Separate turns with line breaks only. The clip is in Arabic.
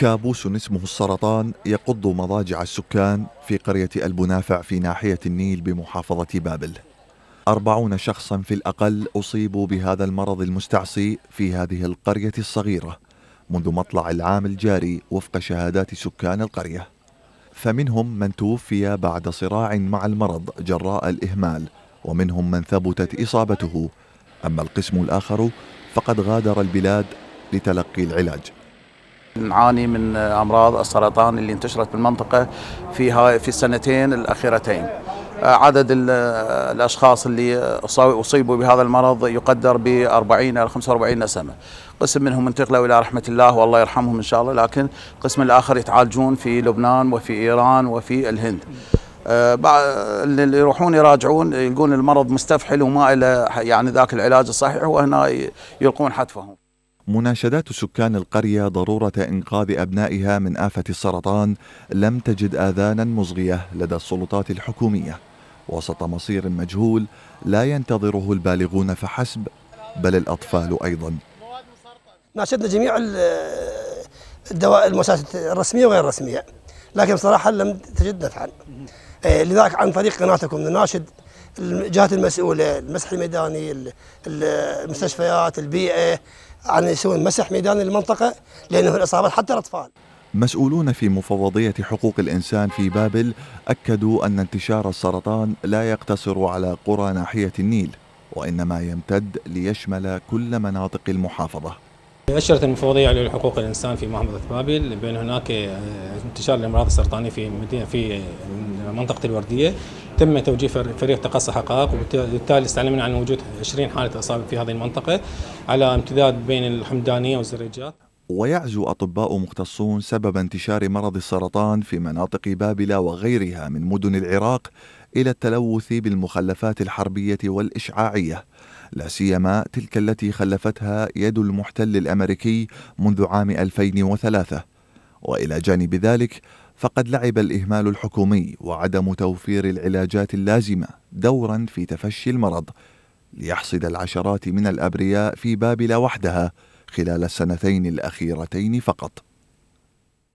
كابوس اسمه السرطان يقض مضاجع السكان في قرية البنافع في ناحية النيل بمحافظة بابل أربعون شخصا في الأقل أصيبوا بهذا المرض المستعصي في هذه القرية الصغيرة منذ مطلع العام الجاري وفق شهادات سكان القرية فمنهم من توفي بعد صراع مع المرض جراء الإهمال ومنهم من ثبتت إصابته أما القسم الآخر فقد غادر البلاد لتلقي العلاج
نعاني من امراض السرطان اللي انتشرت بالمنطقه في في السنتين الاخيرتين. آه، عدد الاشخاص اللي اصيبوا بهذا المرض يقدر ب 40 الى 45 نسمه. قسم منهم انتقلوا الى رحمه الله والله يرحمهم ان شاء الله، لكن قسم الاخر يتعالجون في لبنان وفي ايران وفي الهند. آه، اللي يروحون يراجعون يلقون المرض مستفحل وما الى يعني ذاك العلاج الصحيح وهنا يلقون حتفهم
مناشدات سكان القرية ضرورة إنقاذ أبنائها من آفة السرطان لم تجد آذانا مصغية لدى السلطات الحكومية وسط مصير مجهول لا ينتظره البالغون فحسب بل الأطفال أيضا
ناشدنا جميع الدواء المؤسسات الرسمية وغير الرسمية لكن بصراحة لم تجد نفعا إيه، لذلك عن طريق قناتكم نناشد الجهات المسؤولة المسح الميداني المستشفيات البيئة عن يسوون مسح ميدان المنطقه لانه الاصابات حتى الاطفال
مسؤولون في مفوضية حقوق الإنسان في بابل أكدوا أن انتشار السرطان لا يقتصر على قرى ناحية النيل وإنما يمتد ليشمل كل مناطق المحافظة
أشرت المفوضية على لحقوق الإنسان في محافظة بابل بأن هناك آه، انتشار الأمراض السرطانية في مدينة في آه، منطقة الوردية تم توجيه فريق تقصي حقائق وبالتالي استعلمنا عن وجود 20 حالة إصابة في هذه المنطقة على امتداد بين الحمدانية والزريجات
ويعزو أطباء مختصون سبب انتشار مرض السرطان في مناطق بابلة وغيرها من مدن العراق إلى التلوث بالمخلفات الحربية والإشعاعية لا سيما تلك التي خلفتها يد المحتل الأمريكي منذ عام 2003 وإلى جانب ذلك فقد لعب الإهمال الحكومي وعدم توفير العلاجات اللازمة دورا في تفشي المرض ليحصد العشرات من الأبرياء في بابل وحدها خلال السنتين الأخيرتين فقط